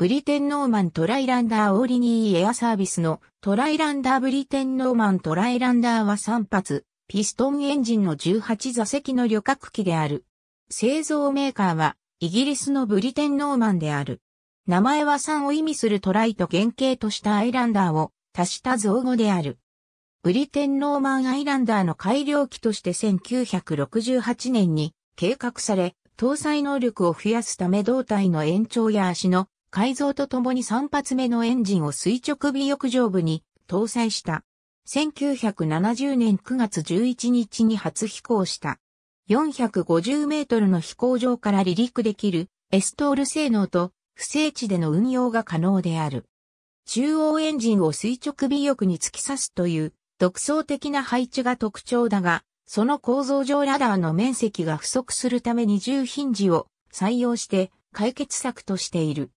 ブリテンノーマントライランダーオーリニーエアサービスのトライランダーブリテンノーマントライランダーは3発、ピストンエンジンの18座席の旅客機である。製造メーカーはイギリスのブリテンノーマンである。名前は3を意味するトライと原型としたアイランダーを足した造語である。ブリテンノーマンアイランダーの改良機として1968年に計画され、搭載能力を増やすため胴体の延長や足の改造とともに3発目のエンジンを垂直尾翼上部に搭載した。1970年9月11日に初飛行した。450メートルの飛行場から離陸できるエストール性能と不正地での運用が可能である。中央エンジンを垂直尾翼に突き刺すという独創的な配置が特徴だが、その構造上ラダーの面積が不足するために重ヒンジを採用して解決策としている。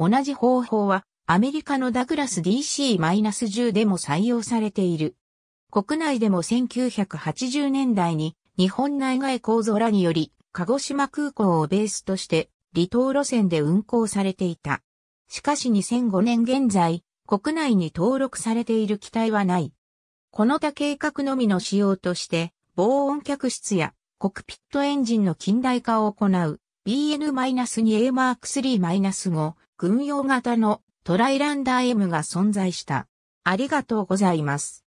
同じ方法はアメリカのダグラス DC-10 でも採用されている。国内でも1980年代に日本内外構造らにより鹿児島空港をベースとして離島路線で運行されていた。しかし2005年現在、国内に登録されている機体はない。この他計画のみの仕様として、防音客室やコクピットエンジンの近代化を行う BN-2A3-5 軍用型のトライランダー M が存在した。ありがとうございます。